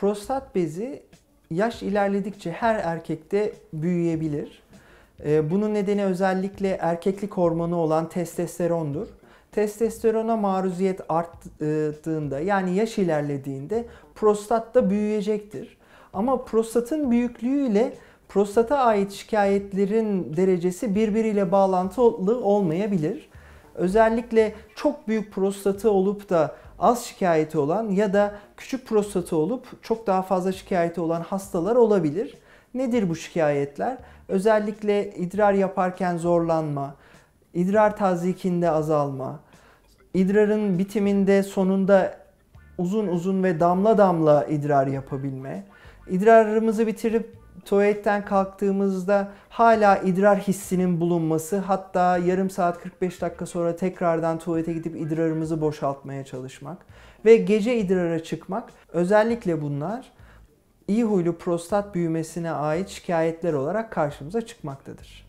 prostat bezi yaş ilerledikçe her erkekte büyüyebilir. Ee, bunun nedeni özellikle erkeklik hormonu olan testosterondur. Testosterona maruziyet arttığında yani yaş ilerlediğinde prostat da büyüyecektir. Ama prostatın büyüklüğüyle prostata ait şikayetlerin derecesi birbiriyle bağlantılı olmayabilir özellikle çok büyük prostatı olup da az şikayeti olan ya da küçük prostatı olup çok daha fazla şikayeti olan hastalar olabilir. Nedir bu şikayetler? Özellikle idrar yaparken zorlanma, idrar tazikinde azalma, idrarın bitiminde sonunda uzun uzun ve damla damla idrar yapabilme, idrarımızı bitirip tuvaletten kalktığımızda hala idrar hissinin bulunması hatta yarım saat 45 dakika sonra tekrardan tuvalete gidip idrarımızı boşaltmaya çalışmak ve gece idrara çıkmak özellikle bunlar iyi huylu prostat büyümesine ait şikayetler olarak karşımıza çıkmaktadır.